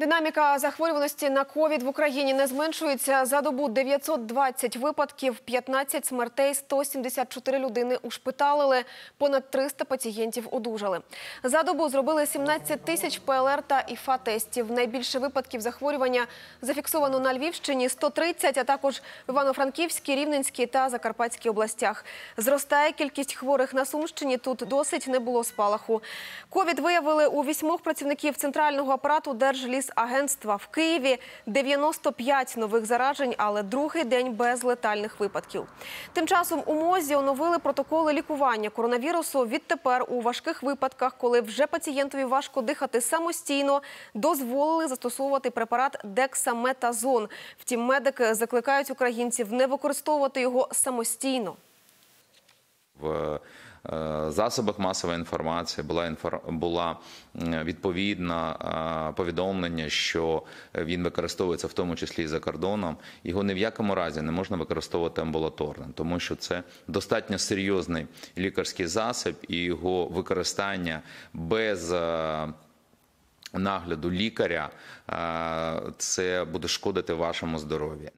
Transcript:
Динаміка захворюваності на ковід в Україні не зменшується. За добу 920 випадків, 15 смертей, 174 людини ушпиталили, понад 300 пацієнтів одужали. За добу зробили 17 тисяч ПЛР та іфа тестів. Найбільше випадків захворювання зафіксовано на Львівщині 130, а також в Івано-Франківській, Рівненській та Закарпатській областях. Зростає кількість хворих на Сумщині. Тут досить не було спалаху. Ковід виявили у вісьмох працівників центрального апарату Держліс агентства в Києві 95 нових заражень, але другий день без летальних випадків. Тим часом у мозі оновили протоколи лікування коронавірусу. Відтепер у важких випадках, коли вже пацієнтові важко дихати самостійно, дозволили застосовувати препарат дексаметазон. Втім, медики закликають українців не використовувати його самостійно. В Е, засобах масової інформації була інфор... була відповідна е, повідомлення, що він використовується в тому числі і за кордоном. Його ні в якому разі не можна використовувати амбулаторно, тому що це достатньо серйозний лікарський засіб, і його використання без е, нагляду лікаря це буде шкодити вашому здоров'ю.